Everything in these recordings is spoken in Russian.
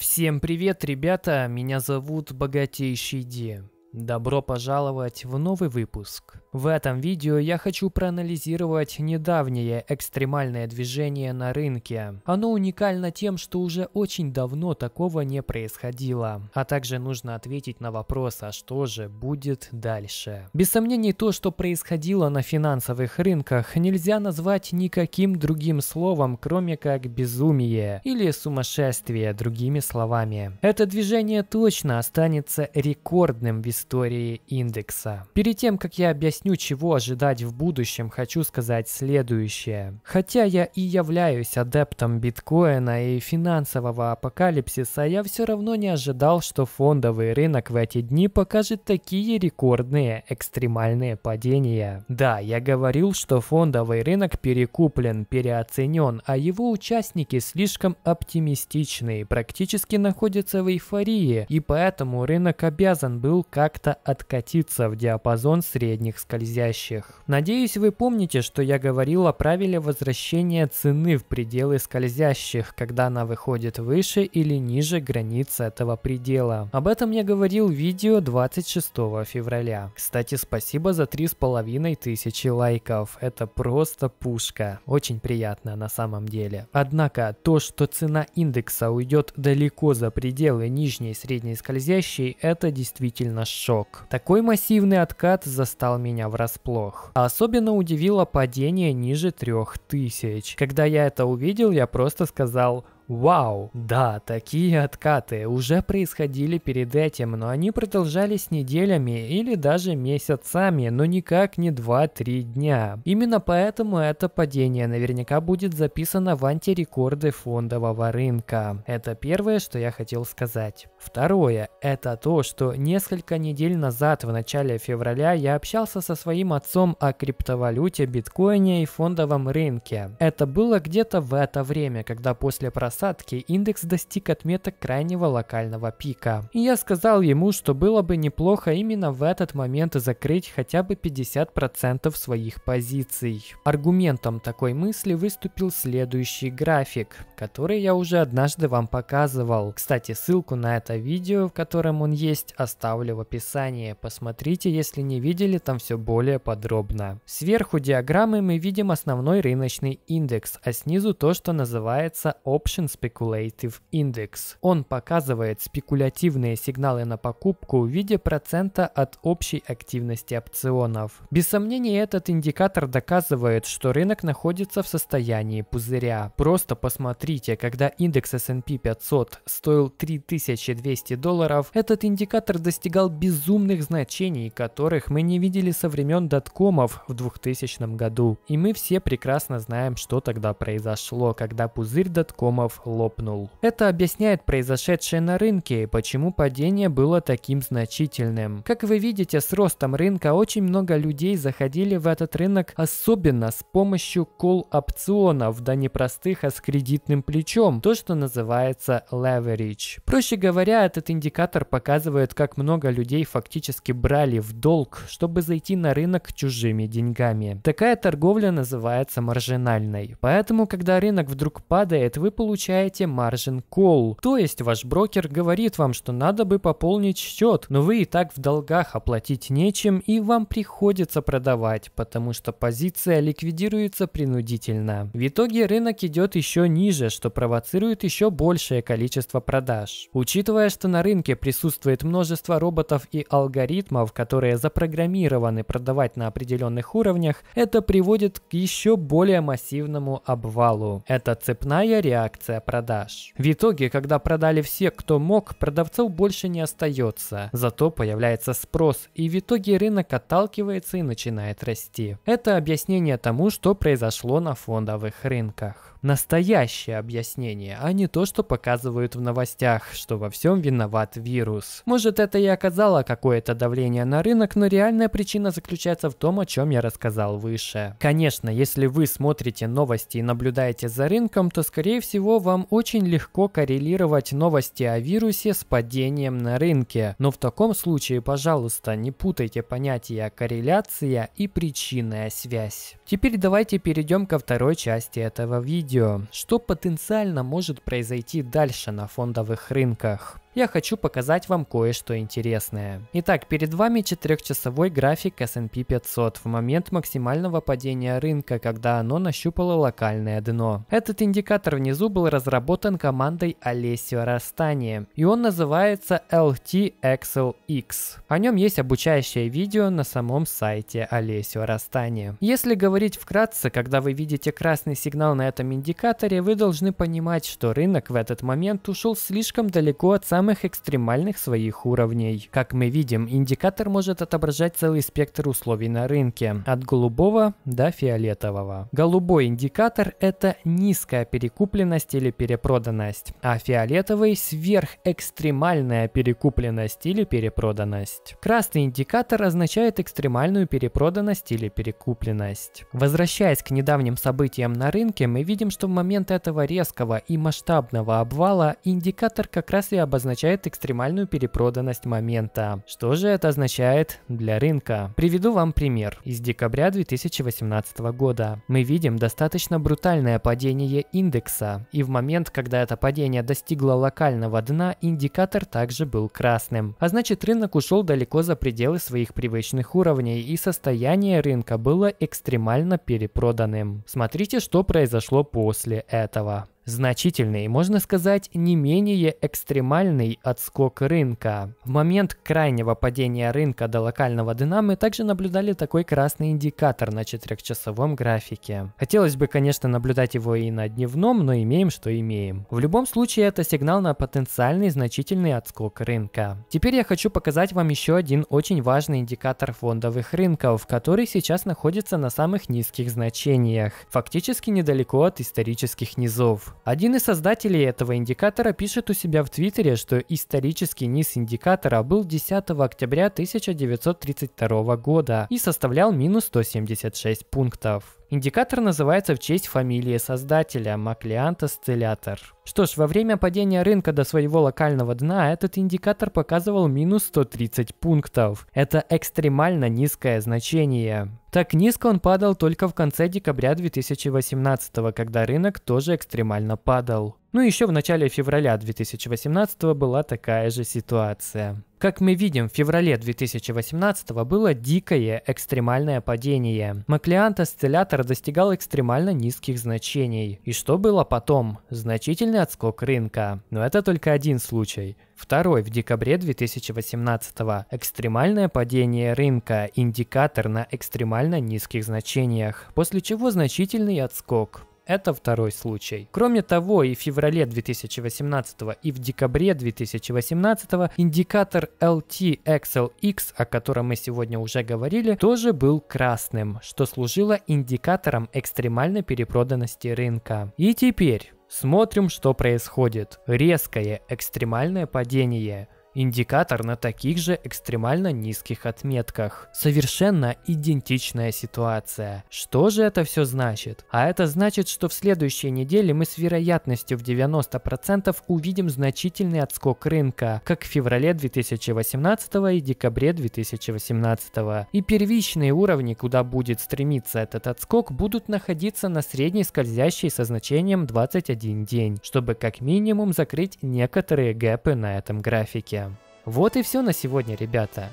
Всем привет, ребята! Меня зовут Богатейший Ди. Добро пожаловать в новый выпуск. В этом видео я хочу проанализировать недавнее экстремальное движение на рынке. Оно уникально тем, что уже очень давно такого не происходило. А также нужно ответить на вопрос, а что же будет дальше. Без сомнений, то, что происходило на финансовых рынках, нельзя назвать никаким другим словом, кроме как безумие или сумасшествие, другими словами. Это движение точно останется рекордным в истории истории индекса. Перед тем, как я объясню, чего ожидать в будущем, хочу сказать следующее. Хотя я и являюсь адептом биткоина и финансового апокалипсиса, я все равно не ожидал, что фондовый рынок в эти дни покажет такие рекордные экстремальные падения. Да, я говорил, что фондовый рынок перекуплен, переоценен, а его участники слишком оптимистичны и практически находятся в эйфории, и поэтому рынок обязан был как как-то откатиться в диапазон средних скользящих. Надеюсь, вы помните, что я говорил о правиле возвращения цены в пределы скользящих, когда она выходит выше или ниже границы этого предела. Об этом я говорил в видео 26 февраля. Кстати, спасибо за 3,5 тысячи лайков. Это просто пушка. Очень приятно на самом деле. Однако, то, что цена индекса уйдет далеко за пределы нижней и средней скользящей, это действительно шок шок. Такой массивный откат застал меня врасплох. А особенно удивило падение ниже 3000. Когда я это увидел, я просто сказал Вау! Да, такие откаты уже происходили перед этим, но они продолжались неделями или даже месяцами, но никак не 2-3 дня. Именно поэтому это падение наверняка будет записано в антирекорды фондового рынка. Это первое, что я хотел сказать. Второе – это то, что несколько недель назад, в начале февраля, я общался со своим отцом о криптовалюте, биткоине и фондовом рынке. Это было где-то в это время, когда после просмотра просадки индекс достиг отметок крайнего локального пика. И я сказал ему, что было бы неплохо именно в этот момент закрыть хотя бы 50% своих позиций. Аргументом такой мысли выступил следующий график, который я уже однажды вам показывал. Кстати, ссылку на это видео, в котором он есть, оставлю в описании. Посмотрите, если не видели, там все более подробно. Сверху диаграммы мы видим основной рыночный индекс, а снизу то, что называется Options Speculative Index. Он показывает спекулятивные сигналы на покупку в виде процента от общей активности опционов. Без сомнения, этот индикатор доказывает, что рынок находится в состоянии пузыря. Просто посмотрите, когда индекс S&P 500 стоил 3200 долларов, этот индикатор достигал безумных значений, которых мы не видели со времен доткомов в 2000 году. И мы все прекрасно знаем, что тогда произошло, когда пузырь доткомов лопнул. Это объясняет произошедшее на рынке и почему падение было таким значительным. Как вы видите, с ростом рынка очень много людей заходили в этот рынок, особенно с помощью колл-опционов, да непростых, а с кредитным плечом, то, что называется leverage. Проще говоря, этот индикатор показывает, как много людей фактически брали в долг, чтобы зайти на рынок чужими деньгами. Такая торговля называется маржинальной. Поэтому, когда рынок вдруг падает, вы получаете получаете margin call. То есть ваш брокер говорит вам, что надо бы пополнить счет, но вы и так в долгах оплатить нечем и вам приходится продавать, потому что позиция ликвидируется принудительно. В итоге рынок идет еще ниже, что провоцирует еще большее количество продаж. Учитывая, что на рынке присутствует множество роботов и алгоритмов, которые запрограммированы продавать на определенных уровнях, это приводит к еще более массивному обвалу. Это цепная реакция акция продаж. В итоге, когда продали все, кто мог, продавцов больше не остается. Зато появляется спрос, и в итоге рынок отталкивается и начинает расти. Это объяснение тому, что произошло на фондовых рынках. Настоящее объяснение, а не то, что показывают в новостях, что во всем виноват вирус. Может, это и оказало какое-то давление на рынок, но реальная причина заключается в том, о чем я рассказал выше. Конечно, если вы смотрите новости и наблюдаете за рынком, то скорее всего вам очень легко коррелировать новости о вирусе с падением на рынке. Но в таком случае, пожалуйста, не путайте понятия корреляция и причинная связь. Теперь давайте перейдем ко второй части этого видео. Что потенциально может произойти дальше на фондовых рынках? я хочу показать вам кое-что интересное. Итак, перед вами 4-часовой график S&P 500 в момент максимального падения рынка, когда оно нащупало локальное дно. Этот индикатор внизу был разработан командой Олесио Растани, и он называется LTXLX. О нем есть обучающее видео на самом сайте Олесио Растани. Если говорить вкратце, когда вы видите красный сигнал на этом индикаторе, вы должны понимать, что рынок в этот момент ушел слишком далеко от самого самых экстремальных своих уровней. Как мы видим, индикатор может отображать целый спектр условий на рынке, от голубого до фиолетового. Голубой индикатор – это низкая перекупленность или перепроданность, а фиолетовый – сверхэкстремальная перекупленность или перепроданность. Красный индикатор означает экстремальную перепроданность или перекупленность. Возвращаясь к недавним событиям на рынке, мы видим, что в момент этого резкого и масштабного обвала индикатор как раз и обозначает означает экстремальную перепроданность момента. Что же это означает для рынка? Приведу вам пример из декабря 2018 года. Мы видим достаточно брутальное падение индекса, и в момент, когда это падение достигло локального дна, индикатор также был красным. А значит рынок ушел далеко за пределы своих привычных уровней, и состояние рынка было экстремально перепроданным. Смотрите, что произошло после этого. Значительный, можно сказать, не менее экстремальный отскок рынка. В момент крайнего падения рынка до локального дна мы также наблюдали такой красный индикатор на четырехчасовом графике. Хотелось бы, конечно, наблюдать его и на дневном, но имеем, что имеем. В любом случае, это сигнал на потенциальный значительный отскок рынка. Теперь я хочу показать вам еще один очень важный индикатор фондовых рынков, который сейчас находится на самых низких значениях, фактически недалеко от исторических низов. Один из создателей этого индикатора пишет у себя в Твиттере, что исторический низ индикатора был 10 октября 1932 года и составлял минус 176 пунктов. Индикатор называется в честь фамилии создателя – Маклианта Сцилятор. Что ж, во время падения рынка до своего локального дна этот индикатор показывал минус 130 пунктов. Это экстремально низкое значение. Так низко он падал только в конце декабря 2018, когда рынок тоже экстремально падал. Ну еще в начале февраля 2018 была такая же ситуация. Как мы видим, в феврале 2018 было дикое экстремальное падение. Маклиант-осциллятор достигал экстремально низких значений. И что было потом? Значительно отскок рынка. Но это только один случай. Второй в декабре 2018 экстремальное падение рынка, индикатор на экстремально низких значениях, после чего значительный отскок. Это второй случай. Кроме того, и в феврале 2018 и в декабре 2018 индикатор LTXLX, о котором мы сегодня уже говорили, тоже был красным, что служило индикатором экстремальной перепроданности рынка. И теперь Смотрим, что происходит. Резкое экстремальное падение – Индикатор на таких же экстремально низких отметках. Совершенно идентичная ситуация. Что же это все значит? А это значит, что в следующей неделе мы с вероятностью в 90% увидим значительный отскок рынка, как в феврале 2018 и декабре 2018. И первичные уровни, куда будет стремиться этот отскок, будут находиться на средней скользящей со значением 21 день, чтобы как минимум закрыть некоторые гэпы на этом графике. Вот и все на сегодня, ребята.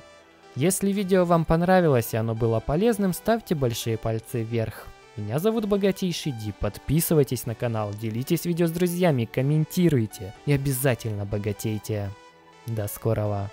Если видео вам понравилось и оно было полезным, ставьте большие пальцы вверх. Меня зовут Богатейший Ди, подписывайтесь на канал, делитесь видео с друзьями, комментируйте и обязательно богатейте. До скорого!